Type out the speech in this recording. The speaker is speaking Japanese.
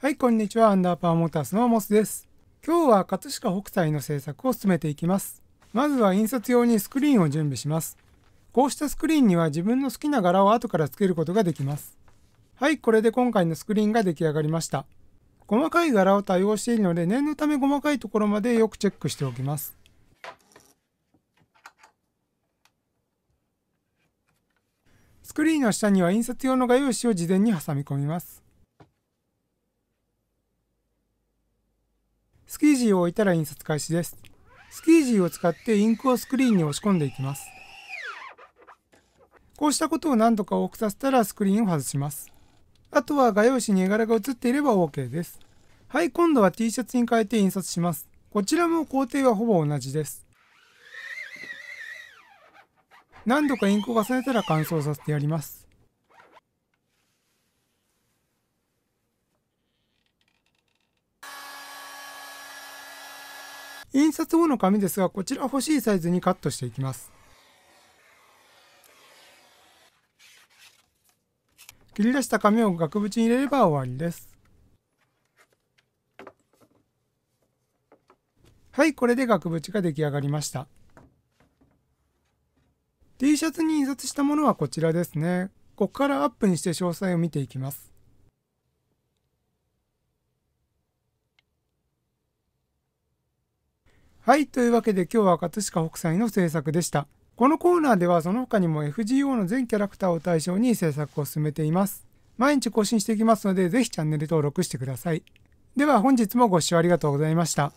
はい、こんにちは。アンダーパワーモータースのモスです。今日は葛飾北斎の制作を進めていきます。まずは印刷用にスクリーンを準備します。こうしたスクリーンには自分の好きな柄を後から付けることができます。はい、これで今回のスクリーンが出来上がりました。細かい柄を対応しているので、念のため細かいところまでよくチェックしておきます。スクリーンの下には印刷用の画用紙を事前に挟み込みます。スキージーを置いたら印刷開始です。スキージーを使ってインクをスクリーンに押し込んでいきます。こうしたことを何度か多くさせたらスクリーンを外します。あとは画用紙に絵柄が写っていれば OK です。はい、今度は T シャツに変えて印刷します。こちらも工程はほぼ同じです。何度かインクを重ねたら乾燥させてやります。印刷後の紙ですが、こちら欲しいサイズにカットしていきます。切り出した紙を額縁に入れれば終わりです。はい、これで額縁が出来上がりました。T シャツに印刷したものはこちらですね。ここからアップにして詳細を見ていきます。はい。というわけで今日は葛飾北斎の制作でした。このコーナーではその他にも FGO の全キャラクターを対象に制作を進めています。毎日更新していきますので、ぜひチャンネル登録してください。では本日もご視聴ありがとうございました。